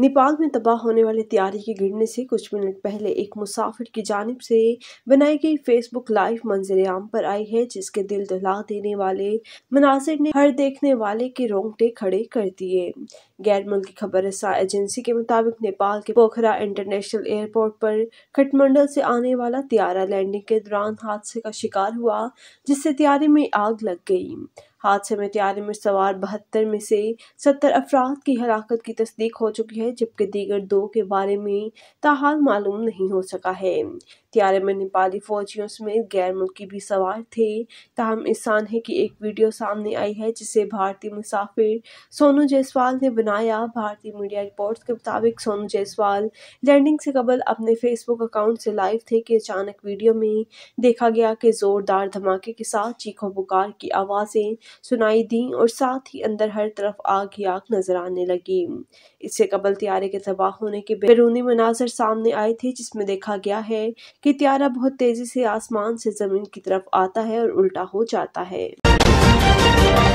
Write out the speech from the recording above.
नेपाल में तबाह होने वाली तैयारी के गिरने से कुछ मिनट पहले एक मुसाफिर की जानब से बनाई गई फेसबुक लाइव मंजर आम पर आई है जिसके दिल दहला देने वाले मनाजिर ने हर देखने वाले के रोंगटे खड़े कर दिए गैर मुल्की खबर एजेंसी के मुताबिक नेपाल के पोखरा इंटरनेशनल एयरपोर्ट पर खटमंडल से आने वाला त्यारा लैंडिंग के दौरान हादसे का शिकार हुआ जिससे त्यारे में आग लग गई हादसे में त्यारे में सवार बहत्तर में से सत्तर अफराद की हलाकत की तस्दीक हो चुकी है जबकि दीगर दो के बारे में ताहाल मालूम नहीं हो सका है त्यारे में नेपाली फौजियों समेत गैर मुल्की भी सवार थे तहम इंसान है कि एक वीडियो सामने आई है जिसे भारतीय मुसाफिर सोनू जायसवाल ने बनाया भारतीय मीडिया रिपोर्ट के मुताबिक सोनू जायसवाल लैंडिंग से कबल अपने फेसबुक अकाउंट से लाइव थे कि अचानक वीडियो में देखा गया कि ज़ोरदार धमाके के साथ चीखों पुकार की आवाज़ें सुनाई दी और साथ ही अंदर हर तरफ आग ही आग नजर आने लगी इससे कबल तैयारे के तबाह होने के बैरूनी मनाजर सामने आए थे जिसमें देखा गया है कि त्यारा बहुत तेजी से आसमान से जमीन की तरफ आता है और उल्टा हो जाता है